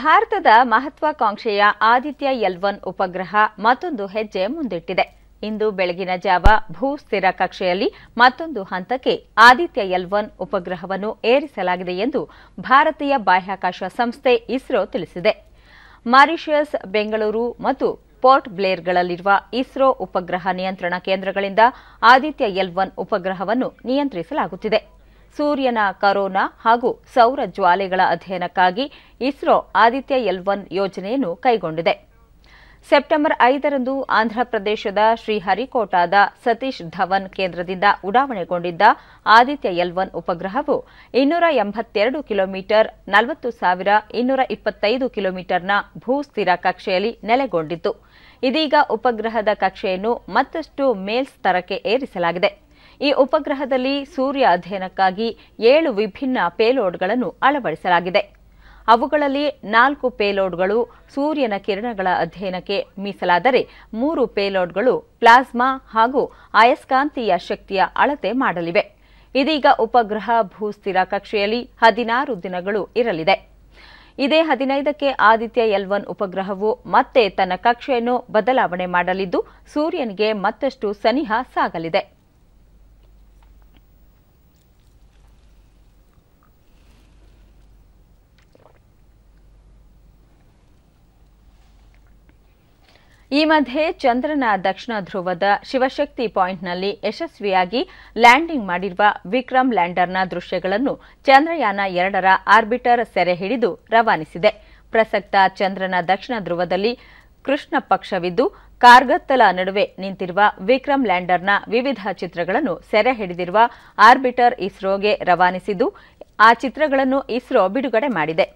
ಭಾರತದ ಮಹತ್ವಾಕಾಂಕ್ಷೆಯ Aditya L one ಉಪಗ್ರಹ ಮತ್ತೊಂದು ಹೆಜ್ಜೆ ಮುಂದಿಟ್ಟಿದೆ ಇಂದು ಬೆಳಗಿನ ಜಾವ ಭೂ ಸ್ಥಿರ ಕಕ್ಷೆಯಲ್ಲಿ ಮತ್ತೊಂದು ಹಂತಕ್ಕೆ ಆದಿತ್ಯ ಎಲ್ ಒನ್ ಉಪಗ್ರಹವನ್ನು ಏರಿಸಲಾಗಿದೆ ಎಂದು ಭಾರತೀಯ ಬಾಹ್ಯಾಕಾಶ ಸಂಸ್ಥೆ ಇಸ್ರೋ ತಿಳಿಸಿದೆ ಮಾರಿಷಿಯಸ್ ಬೆಂಗಳೂರು ಮತ್ತು ಪೋರ್ಟ್ ಬ್ಲೇರ್ಗಳಲ್ಲಿರುವ ಇಸ್ರೋ ಉಪಗ್ರಹ ನಿಯಂತ್ರಣ ಕೇಂದ್ರಗಳಿಂದ ಆದಿತ್ಯ ಎಲ್ ಒನ್ ಉಪಗ್ರಹವನ್ನು ನಿಯಂತ್ರಿಸಲಾಗುತ್ತಿದೆ ಸೂರ್ಯನ ಕರೋನಾ ಹಾಗೂ ಸೌರ ಜ್ವಾಲೆಗಳ ಅಧ್ಯಯನಕ್ಕಾಗಿ ಇಸ್ರೋ ಆದಿತ್ಯ ಎಲ್ ಒನ್ ಯೋಜನೆಯನ್ನು ಕೈಗೊಂಡಿದೆ ಸೆಪ್ಟೆಂಬರ್ ಐದರಂದು ಆಂಧ್ರಪ್ರದೇಶದ ಶ್ರೀಹರಿಕೋಟಾದ ಸತೀಶ್ ಧವನ್ ಕೇಂದ್ರದಿಂದ ಉಡಾವಣೆಗೊಂಡಿದ್ದ ಆದಿತ್ಯ ಎಲ್ ಒನ್ ಉಪಗ್ರಹವು ಇನ್ನೂರ ಎಂಬತ್ತೆರಡು ಕಿಲೋಮೀಟರ್ ನಲವತ್ತು ಸಾವಿರ ಇನ್ನೂರ ಇಪ್ಪತ್ತೈದು ಕಿಲೋಮೀಟರ್ನ ಭೂಸ್ಥಿರ ಕಕ್ಷೆಯಲ್ಲಿ ನೆಲೆಗೊಂಡಿತು ಇದೀಗ ಉಪಗ್ರಹದ ಕಕ್ಷೆಯನ್ನು ಮತ್ತಷ್ಟು ಮೇಲ್ಸ್ತರಕ್ಕೆ ಏರಿಸಲಾಗಿದೆ ಈ ಉಪಗ್ರಹದಲ್ಲಿ ಸೂರ್ಯ ಅಧ್ಯಯನಕ್ಕಾಗಿ ಏಳು ವಿಭಿನ್ನ ಪೇಲೋಡ್ಗಳನ್ನು ಅಳವಡಿಸಲಾಗಿದೆ ಅವುಗಳಲ್ಲಿ ನಾಲ್ಕು ಪೇಲೋಡ್ಗಳು ಸೂರ್ಯನ ಕಿರಣಗಳ ಅಧ್ಯಯನಕ್ಕೆ ಮೀಸಲಾದರೆ ಮೂರು ಪೇಲೋಡ್ಗಳು ಪ್ಲಾಸ್ಮಾ ಹಾಗೂ ಅಯಸ್ಕಾಂತೀಯ ಶಕ್ತಿಯ ಅಳತೆ ಮಾಡಲಿವೆ ಇದೀಗ ಉಪಗ್ರಹ ಭೂಸ್ಥಿರ ಕಕ್ಷೆಯಲ್ಲಿ ಹದಿನಾರು ದಿನಗಳು ಇರಲಿದೆ ಇದೇ ಹದಿನೈದಕ್ಕೆ ಆದಿತ್ಯ ಎಲ್ ಒನ್ ಉಪಗ್ರಹವು ಮತ್ತೆ ತನ್ನ ಕಕ್ಷೆಯನ್ನು ಬದಲಾವಣೆ ಮಾಡಲಿದ್ದು ಸೂರ್ಯನಿಗೆ ಮತ್ತಷ್ಟು ಸನಿಹ ಸಾಗಲಿದೆ ಈ ಮಧ್ಯೆ ಚಂದ್ರನ ದಕ್ಷಿಣ ಧ್ರುವದ ಶಿವಶಕ್ತಿ ಪಾಯಿಂಟ್ನಲ್ಲಿ ಯಶಸ್ವಿಯಾಗಿ ಲ್ಯಾಂಡಿಂಗ್ ಮಾಡಿರುವ ವಿಕ್ರಮ್ ಲ್ಯಾಂಡರ್ನ ದೃಶ್ಯಗಳನ್ನು ಚಂದ್ರಯಾನ ಎರಡರ ಆರ್ಬಿಟರ್ ಸೆರೆ ಹಿಡಿದು ರವಾನಿಸಿದೆ ಪ್ರಸಕ್ತ ಚಂದ್ರನ ದಕ್ಷಿಣ ಧ್ರುವದಲ್ಲಿ ಕೃಷ್ಣ ಪಕ್ಷವಿದ್ದು ಕಾರ್ಗತ್ತಲ ನಡುವೆ ನಿಂತಿರುವ ವಿಕ್ರಮ್ ಲ್ಯಾಂಡರ್ನ ವಿವಿಧ ಚಿತ್ರಗಳನ್ನು ಸೆರೆ ಹಿಡಿದಿರುವ ಆರ್ಬಿಟರ್ ಇಸ್ರೋಗೆ ರವಾನಿಸಿದ್ದು ಆ ಚಿತ್ರಗಳನ್ನು ಇಸ್ರೋ ಬಿಡುಗಡೆ ಮಾಡಿದೆ